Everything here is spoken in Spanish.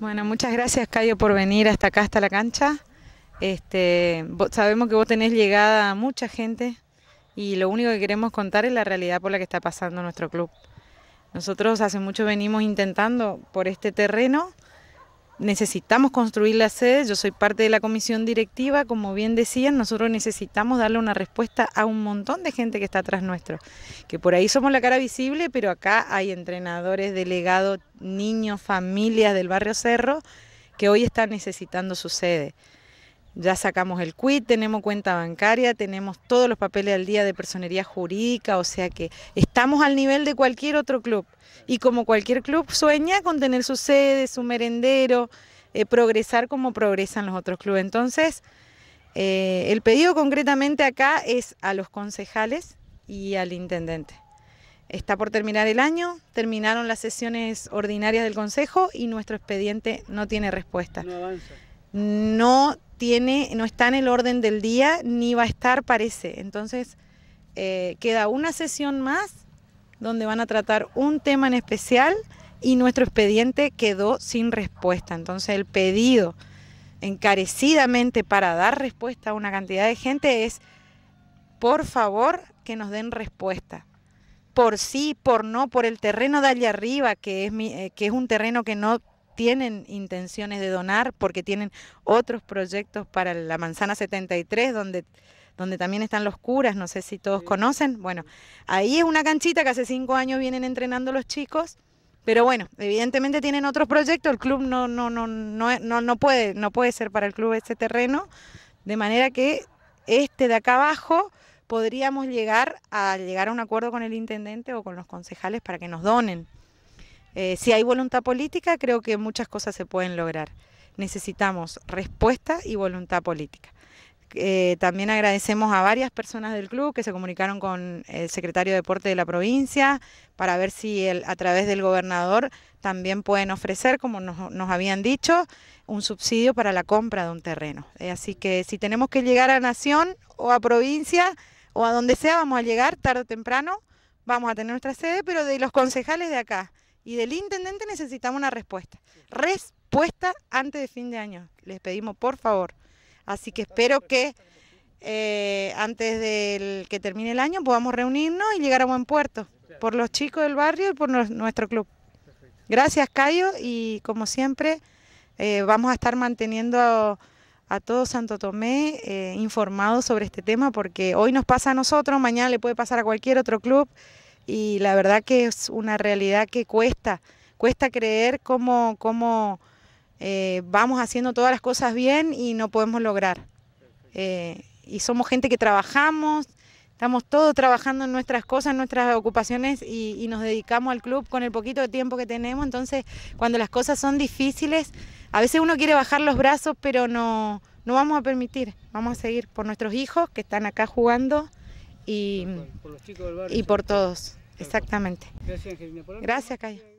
Bueno, muchas gracias Cayo por venir hasta acá, hasta la cancha. Este, sabemos que vos tenés llegada a mucha gente y lo único que queremos contar es la realidad por la que está pasando nuestro club. Nosotros hace mucho venimos intentando por este terreno necesitamos construir la sede, yo soy parte de la comisión directiva, como bien decían, nosotros necesitamos darle una respuesta a un montón de gente que está atrás nuestro, que por ahí somos la cara visible, pero acá hay entrenadores, delegados, niños, familias del barrio Cerro que hoy están necesitando su sede. Ya sacamos el quit, tenemos cuenta bancaria, tenemos todos los papeles al día de personería jurídica, o sea que estamos al nivel de cualquier otro club. Y como cualquier club sueña con tener su sede, su merendero, eh, progresar como progresan los otros clubes. Entonces, eh, el pedido concretamente acá es a los concejales y al intendente. Está por terminar el año, terminaron las sesiones ordinarias del Consejo y nuestro expediente no tiene respuesta no tiene, no está en el orden del día ni va a estar, parece. Entonces, eh, queda una sesión más donde van a tratar un tema en especial y nuestro expediente quedó sin respuesta. Entonces, el pedido encarecidamente para dar respuesta a una cantidad de gente es, por favor, que nos den respuesta. Por sí, por no, por el terreno de allá arriba, que es, mi, eh, que es un terreno que no tienen intenciones de donar porque tienen otros proyectos para la Manzana 73 donde donde también están los curas, no sé si todos conocen. Bueno, ahí es una canchita que hace cinco años vienen entrenando los chicos, pero bueno, evidentemente tienen otros proyectos, el club no, no, no, no, no, no puede, no puede ser para el club este terreno, de manera que este de acá abajo podríamos llegar a llegar a un acuerdo con el intendente o con los concejales para que nos donen. Eh, si hay voluntad política, creo que muchas cosas se pueden lograr. Necesitamos respuesta y voluntad política. Eh, también agradecemos a varias personas del club que se comunicaron con el secretario de Deporte de la provincia para ver si a través del gobernador también pueden ofrecer, como nos, habían dicho, un subsidio para la compra de un terreno. Eh, así que si tenemos que llegar a Nación o a provincia o a donde sea, vamos a llegar tarde o temprano, vamos a tener nuestra sede, pero de los concejales de acá y del intendente necesitamos una respuesta. Respuesta antes de fin de año. Les pedimos por favor. Así que espero que eh, antes de que termine el año podamos reunirnos y llegar a buen puerto. Por los chicos del barrio y por nuestro club. Gracias, Cayo, y como siempre, eh, vamos a estar manteniendo a, todo Santo Tomé eh, informado sobre este tema porque hoy nos pasa a nosotros, mañana le puede pasar a cualquier otro club y la verdad que es una realidad que cuesta, cuesta creer cómo, cómo eh, vamos haciendo todas las cosas bien y no podemos lograr. Eh, y somos gente que trabajamos, estamos todos trabajando en nuestras cosas, en nuestras ocupaciones y, y, nos dedicamos al club con el poquito de tiempo que tenemos. Entonces, cuando las cosas son difíciles, a veces uno quiere bajar los brazos, pero no, no vamos a permitir. Vamos a seguir por nuestros hijos que están acá jugando y por, y por todos, exactamente. Gracias, Angelina. Gracias, Calle.